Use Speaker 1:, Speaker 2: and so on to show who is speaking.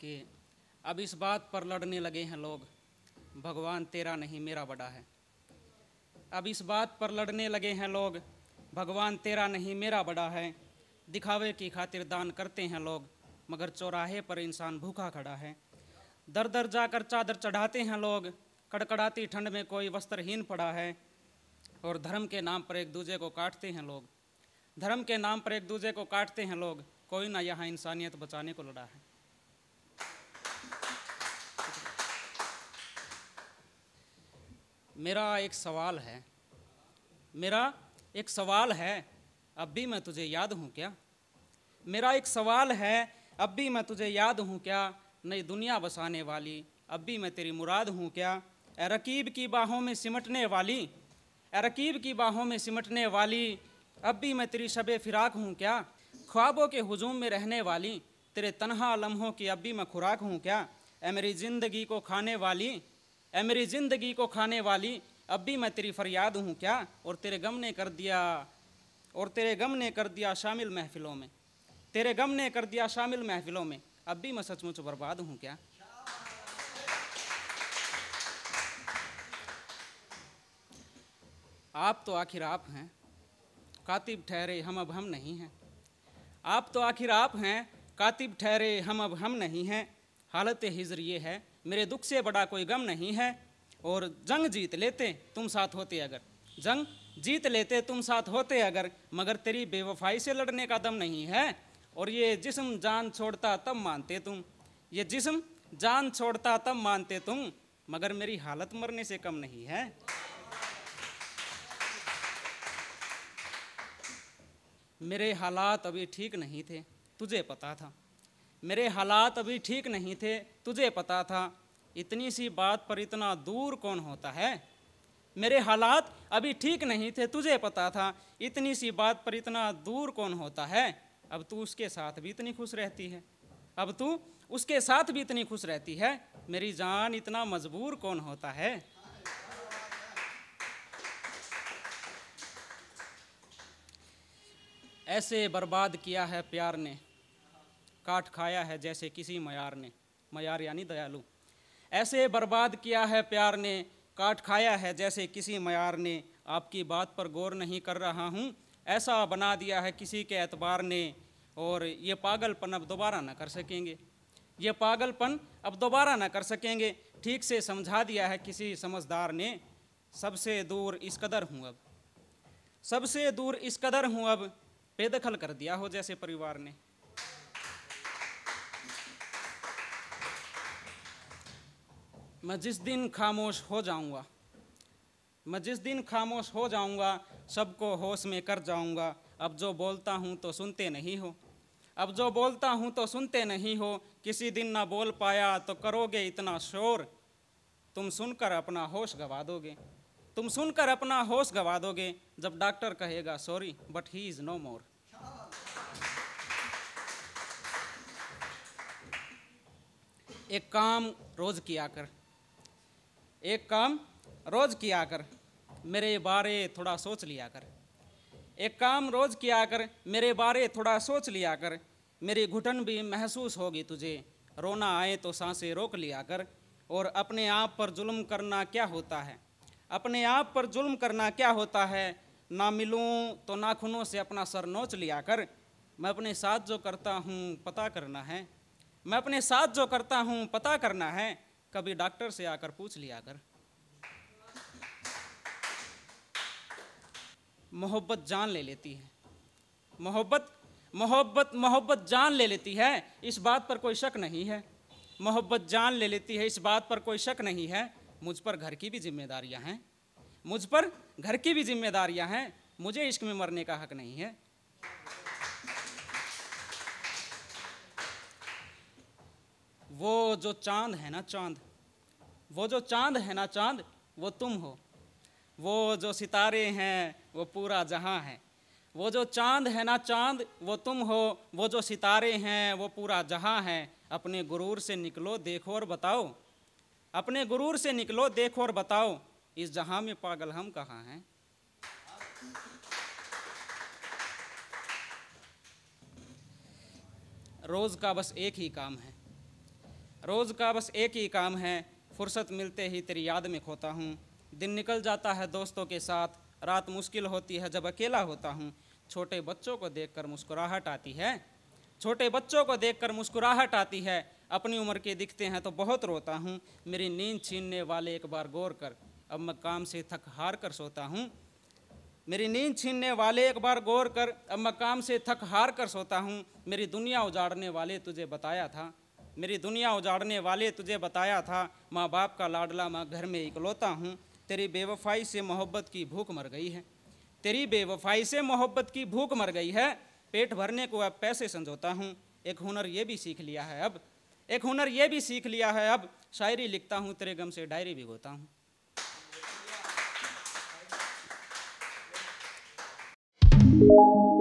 Speaker 1: कि अब इस बात पर लड़ने लगे हैं लोग भगवान तेरा नहीं मेरा बड़ा है अब इस बात पर लड़ने लगे हैं लोग भगवान तेरा नहीं मेरा बड़ा है दिखावे की खातिर दान करते हैं लोग मगर चौराहे पर इंसान भूखा खड़ा है दर दर जाकर चादर चढ़ाते हैं लोग कड़कड़ाती ठंड में कोई वस्त्रहीन पड़ा है और धर्म के नाम पर एक दूजे को काटते हैं लोग धर्म के नाम पर एक दूजे को काटते हैं लोग कोई ना यहाँ इंसानियत बचाने को लड़ा है मेरा एक सवाल है मेरा एक सवाल है अब भी मैं तुझे याद हूँ क्या मेरा एक सवाल है अब भी मैं तुझे याद हूँ क्या नई दुनिया बसाने वाली अब भी मैं तेरी मुराद हूँ क्या ए रकीब की बाहों में सिमटने वाली ए रकीब की बाहों में सिमटने वाली अब भी मैं तेरी शब फिराक हूँ क्या ख्वाबों के हजूम में रहने वाली तेरे तनहा लम्हों की अब भी मैं खुराक हूँ क्या ए मेरी ज़िंदगी को खाने वाली ए मेरी ज़िंदगी को खाने वाली अब भी मैं तेरी फरियाद हूँ क्या और तेरे गम ने कर दिया और तेरे गम ने कर दिया शामिल महफिलों में तेरे गम ने कर दिया शामिल महफिलों में अब भी मैं सचमुच बर्बाद हूँ क्या आप तो आखिर आप हैं कातिब ठहरे हम अब हम नहीं हैं आप तो आखिर आप हैं कातिब ठहरे हम अब हम नहीं हैं हालत हिजर ये है मेरे दुख से बड़ा कोई गम नहीं है और जंग जीत लेते तुम साथ होते अगर जंग जीत लेते तुम साथ होते अगर मगर तेरी बेवफाई से लड़ने का दम नहीं है और ये जिस्म जान छोड़ता तब मानते तुम ये जिस्म जान छोड़ता तब मानते तुम मगर मेरी हालत मरने से कम नहीं है मेरे हालात अभी ठीक नहीं थे तुझे पता था मेरे हालात अभी ठीक नहीं थे तुझे पता था इतनी सी बात पर इतना दूर कौन होता है मेरे हालात अभी ठीक नहीं थे तुझे पता था इतनी सी बात पर इतना दूर कौन होता है अब तू उसके साथ भी इतनी खुश रहती है अब तू उसके साथ भी इतनी खुश रहती है मेरी जान इतना मजबूर कौन होता है ऐसे बर्बाद किया है प्यार ने काट खाया है जैसे किसी मयार ने मयार यानी दयालु ऐसे बर्बाद किया है प्यार ने काट खाया है जैसे किसी मयार ने आपकी बात पर गौर नहीं कर रहा हूँ ऐसा बना दिया है किसी के एतबार ने और ये पागलपन अब दोबारा ना कर सकेंगे ये पागलपन अब दोबारा ना कर सकेंगे ठीक से समझा दिया है किसी समझदार ने सबसे दूर इस कदर हूँ अब सबसे दूर इस कदर हूँ अब बेदखल कर दिया हो जैसे परिवार ने मैं जिस दिन खामोश हो जाऊंगा मैं जिस दिन खामोश हो जाऊंगा सबको होश में कर जाऊंगा अब जो बोलता हूँ तो सुनते नहीं हो अब जो बोलता हूँ तो सुनते नहीं हो किसी दिन ना बोल पाया तो करोगे इतना शोर तुम सुनकर अपना होश गवा दोगे तुम सुनकर अपना होश गवा दोगे जब डॉक्टर कहेगा sorry but he is no more एक काम रोज़ किया कर एक काम रोज किया कर मेरे बारे थोड़ा सोच लिया कर एक काम रोज किया कर मेरे बारे थोड़ा सोच लिया कर मेरी घुटन भी महसूस होगी तुझे रोना आए तो सांसें रोक लिया कर और अपने आप पर जुल्म करना क्या होता है अपने आप पर जुल्म करना क्या होता है ना मिलूँ तो नाखूनों से अपना सर नोच लिया कर मैं अपने साथ जो करता हूँ पता करना है मैं अपने साथ जो करता हूँ पता करना है कभी डॉक्टर से आकर पूछ लिया कर मोहब्बत जान ले लेती है मोहब्बत मोहब्बत मोहब्बत जान ले लेती है इस बात पर कोई शक नहीं है मोहब्बत जान ले लेती है इस बात पर कोई शक नहीं है मुझ पर घर की भी जिम्मेदारियां हैं मुझ पर घर की भी जिम्मेदारियां हैं मुझे इश्क में मरने का हक नहीं है वो जो चांद है ना चांद वो जो चांद है ना चांद वो तुम हो वो जो सितारे हैं वो पूरा जहां है वो जो चांद है ना चांद वो तुम हो वो जो सितारे हैं वो पूरा जहां है अपने गुरूर से निकलो देखो और बताओ अपने गुरूर से निकलो देखो और बताओ इस जहां में पागल हम कहाँ हैं रोज़ का बस एक ही काम है रोज़ का बस एक ही काम है फुर्सत मिलते ही तेरी याद में खोता हूँ दिन निकल जाता है दोस्तों के साथ रात मुश्किल होती है जब अकेला होता हूँ छोटे बच्चों को देखकर मुस्कुराहट आती है छोटे बच्चों को देखकर मुस्कुराहट आती है अपनी उम्र के दिखते हैं तो बहुत रोता हूँ मेरी नींद छीनने वाले एक बार गौर कर अब मैं काम से थक हार कर सोता हूँ मेरी नींद छीनने वाले एक बार गौर कर अब मैं काम से थक हार कर सोता हूँ मेरी दुनिया उजाड़ने वाले तुझे बताया था मेरी दुनिया उजाड़ने वाले तुझे बताया था माँ बाप का लाडला माँ घर में इकलौता हूँ तेरी बेवफाई से मोहब्बत की भूख मर गई है तेरी बेवफाई से मोहब्बत की भूख मर गई है पेट भरने को अब पैसे समझौता हूँ एक हुनर ये भी सीख लिया है अब एक हुनर ये भी सीख लिया है अब शायरी लिखता हूँ तेरे गम से डायरी भिगोता हूँ Thank you.